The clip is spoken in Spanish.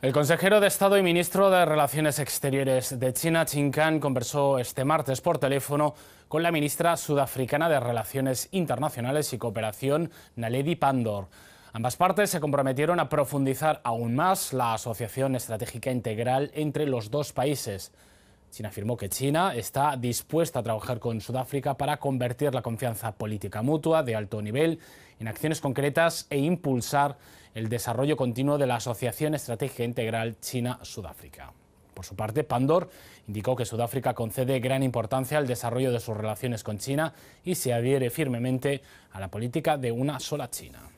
El consejero de Estado y ministro de Relaciones Exteriores de China, Qin Kan, conversó este martes por teléfono con la ministra sudafricana de Relaciones Internacionales y Cooperación, Naledi Pandor. Ambas partes se comprometieron a profundizar aún más la asociación estratégica integral entre los dos países. China afirmó que China está dispuesta a trabajar con Sudáfrica para convertir la confianza política mutua de alto nivel en acciones concretas e impulsar el desarrollo continuo de la Asociación Estratégica Integral China-Sudáfrica. Por su parte, Pandor indicó que Sudáfrica concede gran importancia al desarrollo de sus relaciones con China y se adhiere firmemente a la política de una sola China.